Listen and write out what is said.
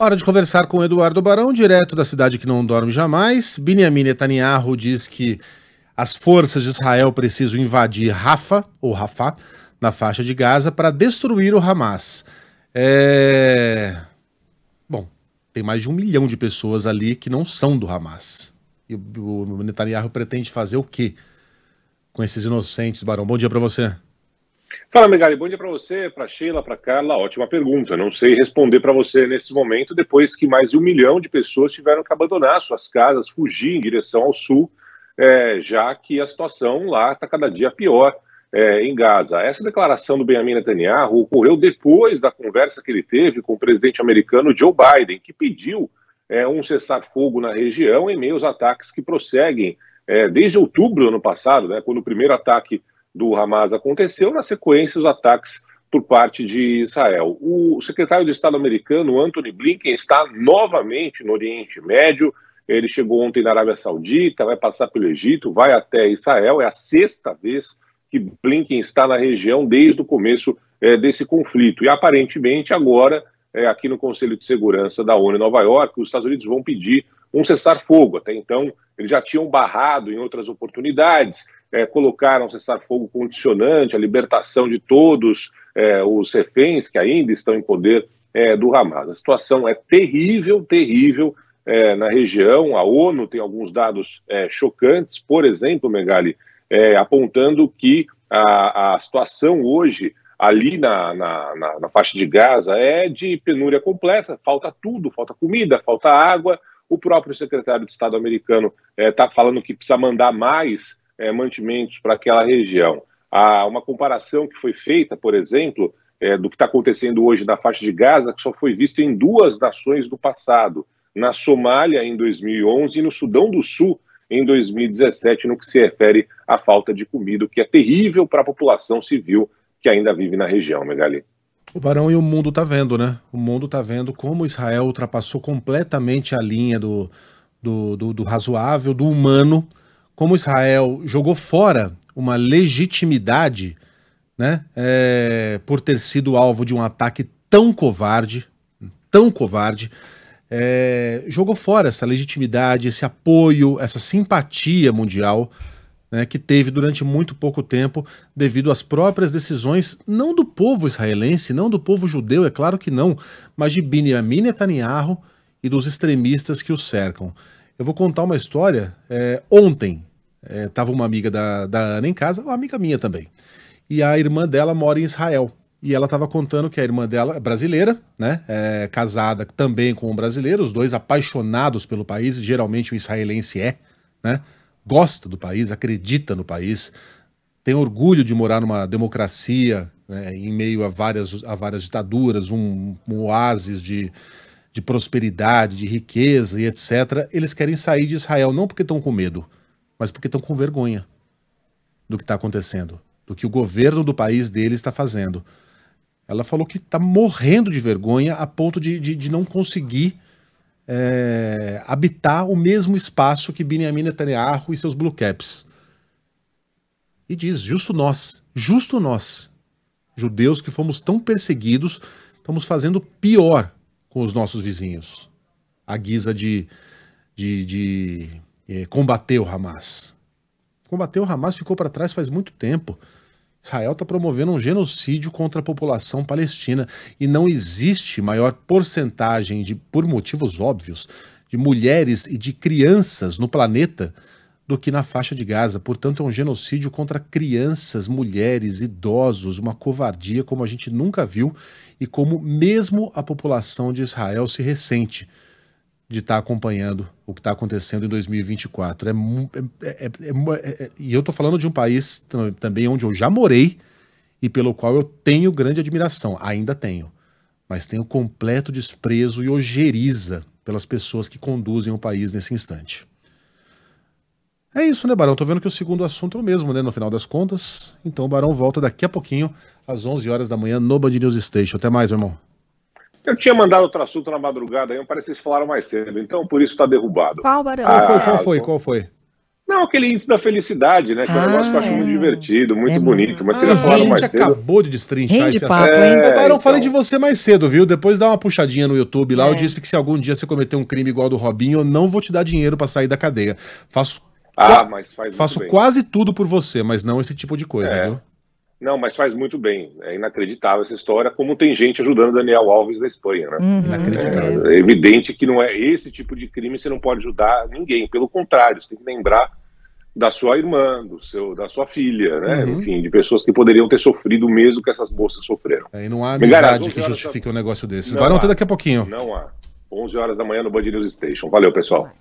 Hora de conversar com Eduardo Barão, direto da cidade que não dorme jamais. Benjamin Netanyahu diz que as forças de Israel precisam invadir Rafa, ou Rafa na faixa de Gaza, para destruir o Hamas. É... Bom, tem mais de um milhão de pessoas ali que não são do Hamas. E o Netanyahu pretende fazer o quê com esses inocentes, Barão? Bom dia para você. Fala, Megali, bom dia para você, para Sheila, para Carla. Ótima pergunta. Não sei responder para você nesse momento, depois que mais de um milhão de pessoas tiveram que abandonar suas casas, fugir em direção ao sul, é, já que a situação lá está cada dia pior é, em Gaza. Essa declaração do Benjamin Netanyahu ocorreu depois da conversa que ele teve com o presidente americano Joe Biden, que pediu é, um cessar-fogo na região em meio aos ataques que prosseguem é, desde outubro do ano passado, né, quando o primeiro ataque do Hamas aconteceu, na sequência, os ataques por parte de Israel. O secretário de Estado americano, Anthony Blinken, está novamente no Oriente Médio. Ele chegou ontem na Arábia Saudita, vai passar pelo Egito, vai até Israel. É a sexta vez que Blinken está na região desde o começo é, desse conflito. E aparentemente, agora, é, aqui no Conselho de Segurança da ONU em Nova York, os Estados Unidos vão pedir um cessar-fogo. Até então, eles já tinham barrado em outras oportunidades é, colocaram cessar-fogo condicionante, a libertação de todos é, os reféns que ainda estão em poder é, do Hamas. A situação é terrível, terrível é, na região. A ONU tem alguns dados é, chocantes, por exemplo, Megali, é, apontando que a, a, situação hoje ali na, na, na, na faixa de Gaza é de penúria completa, falta tudo, falta comida, falta água. O próprio secretário de Estado americano está falando que precisa mandar mais é, mantimentos para aquela região. Há uma comparação que foi feita, por exemplo, é, do que está acontecendo hoje na faixa de Gaza, que só foi visto em duas nações do passado, na Somália em 2011 e no Sudão do Sul em 2017, no que se refere à falta de comida, que é terrível para a população civil que ainda vive na região, Megali. O Barão e o mundo está vendo, né? O mundo está vendo como Israel ultrapassou completamente a linha do, do, do, do razoável, do humano, como Israel jogou fora uma legitimidade, né, é, por ter sido alvo de um ataque tão covarde, tão covarde, é, jogou fora essa legitimidade, esse apoio, essa simpatia mundial né, que teve durante muito pouco tempo devido às próprias decisões, não do povo israelense, não do povo judeu, é claro que não, mas de Benjamin Netanyahu e dos extremistas que o cercam. Eu vou contar uma história. É, ontem, é, tava uma amiga da, da Ana em casa, uma amiga minha também. E a irmã dela mora em Israel. E ela estava contando que a irmã dela é brasileira, né? É, casada também com um brasileiro, os dois apaixonados pelo país, geralmente o israelense é, né? Gosta do país, acredita no país, tem orgulho de morar numa democracia, né? em meio a várias, a várias ditaduras, um, um oásis de, de prosperidade, de riqueza e etc. Eles querem sair de Israel, não porque estão com medo, mas porque estão com vergonha do que está acontecendo, do que o governo do país dele está fazendo. Ela falou que está morrendo de vergonha a ponto de, de, de não conseguir é, habitar o mesmo espaço que Benjamin Netanyahu e seus Blue Caps. E diz: justo nós, justo nós, judeus que fomos tão perseguidos, estamos fazendo pior com os nossos vizinhos. A guisa de, de, de é, combater o Hamas. Combater o Hamas ficou para trás faz muito tempo. Israel está promovendo um genocídio contra a população palestina e não existe maior porcentagem de, por motivos óbvios, de mulheres e de crianças no planeta do que na faixa de Gaza. Portanto, é um genocídio contra crianças, mulheres, idosos, uma covardia como a gente nunca viu e como mesmo a população de Israel se ressente de estar tá acompanhando o que está acontecendo em 2024. É, é é, é, é, é, e eu estou falando de um país também onde eu já morei e pelo qual eu tenho grande admiração, ainda tenho, mas tenho completo desprezo e ojeriza pelas pessoas que conduzem o país nesse instante. É isso, né, Barão? Tô vendo que o segundo assunto é o mesmo, né, no final das contas. Então o Barão volta daqui a pouquinho, às 11 horas da manhã, no Band News Station. Até mais, meu irmão. Eu tinha mandado outro assunto na madrugada, aí parece que vocês falaram mais cedo, então por isso está derrubado. Qual, Barão? Ah, qual foi? Qual ah, foi? Qual foi? Não, aquele índice da felicidade, né? Que ah, é um negócio que eu acho muito ah, é. divertido, muito é, bonito. Mas vocês já ah, falaram mais cedo. A gente acabou de destrinchar Rende esse papo, assunto. É, Barão, então... falei de você mais cedo, viu? Depois dá uma puxadinha no YouTube lá. É. Eu disse que se algum dia você cometer um crime igual ao do Robinho, eu não vou te dar dinheiro para sair da cadeia. Faço, ah, mas faz faço quase tudo por você, mas não esse tipo de coisa, é. viu? Não, mas faz muito bem. É inacreditável essa história, como tem gente ajudando Daniel Alves da Espanha, né? Uhum. É, é, evidente que não é esse tipo de crime você não pode ajudar ninguém. Pelo contrário, você tem que lembrar da sua irmã, do seu, da sua filha, né? Uhum. Enfim, de pessoas que poderiam ter sofrido mesmo que essas bolsas sofreram. É, e não há amizade que justifique da... um negócio desse. Não Varão, até daqui a pouquinho. Não há. 11 horas da manhã no Band News Station. Valeu, pessoal.